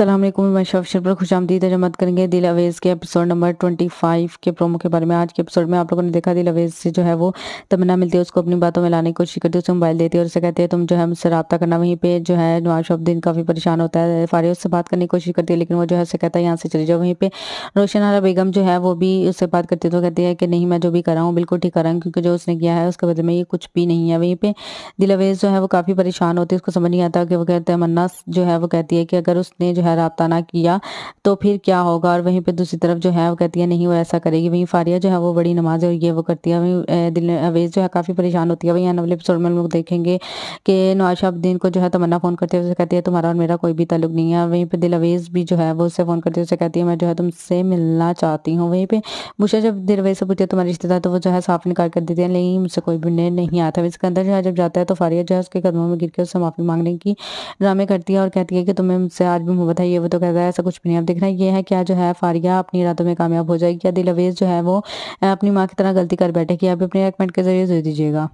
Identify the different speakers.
Speaker 1: असलम मैं शफ शर्पर खुश आमदीद जमत करेंगे दिल अवेज़ के एपिसोड नंबर ट्वेंटी फाइव के प्रोमो के बारे में आज के एपिसोड में आप लोगों ने देखा दिल अवेज़ से जो है वो तमन्ना मिलती है उसको अपनी बातों में लाने की कोशिश करती है उसे मोबाइल देती है और उसे कहते हैं तुम जो है मुझसे रबा करना वहीं पर जो है नवाज शब्दीन काफ़ी परेशान होता है फारे उससे बात करने की कोशिश करती है लेकिन वो जो है उसे कहता है यहाँ से चले जाओ वहीं पर रोशन आरा बेगम जो है वो भी उससे बात करती है तो कहती है कि नहीं मैं जो भी कर रहा हूँ बिल्कुल ठीक करा हूँ क्योंकि जो उसने किया है उसके बदले में ये कुछ भी नहीं है वहीं पर दिल अवेज़ जो है वो काफ़ी परेशान होती है उसको समझ नहीं आता कि वो कहते हैं तमन्ना जो है वो कहती है कि अगर उसने जो है है रबता ना किया तो फिर क्या होगा और वहीं पर दूसरी तरफ जो है वो कहती है नहीं वो ऐसा करेगी वहीं फारिया जो है वो बड़ी नमाज और ये वो करती है वहीं दिल अवेज जो है काफ़ी परेशान होती है वहीं अनवलिप सुरमल लोग देखेंगे कि नौशाबद्दीन को जो है तमन्ना फ़ोन करते हुए कहती है तुम्हारा और मेरा कोई भी ताल्लुक नहीं है वहीं पर दिल अवेज भी जो है वो उससे फ़ोन करते उसे कहती है मैं जो है तुमसे मिलना चाहती हूँ वहीं पर मुझे जब दिल अवेज से पूछती है तुम्हारे रिश्तेदार तो वो जो है साफ निकाल कर देती है नहीं मुझसे कोई भी नहीं आता इसके अंदर जो है जब जाता है तो फारिया जो है उसके कदमों में गिर के उससे माफ़ी मांगने की ड्रामे करती है और कहती है कि तुम्हें मुझसे आज भी मोहब्बत था ये वो तो कहता है ऐसा कुछ भी नहीं अब देखना ये है क्या जो है फारिया अपनी इरादों में कामयाब हो जाएगी या दिलवेज जो है वो अपनी माँ की तरह गलती कर बैठेगी आप अपने मिनट के जरिए दे दीजिएगा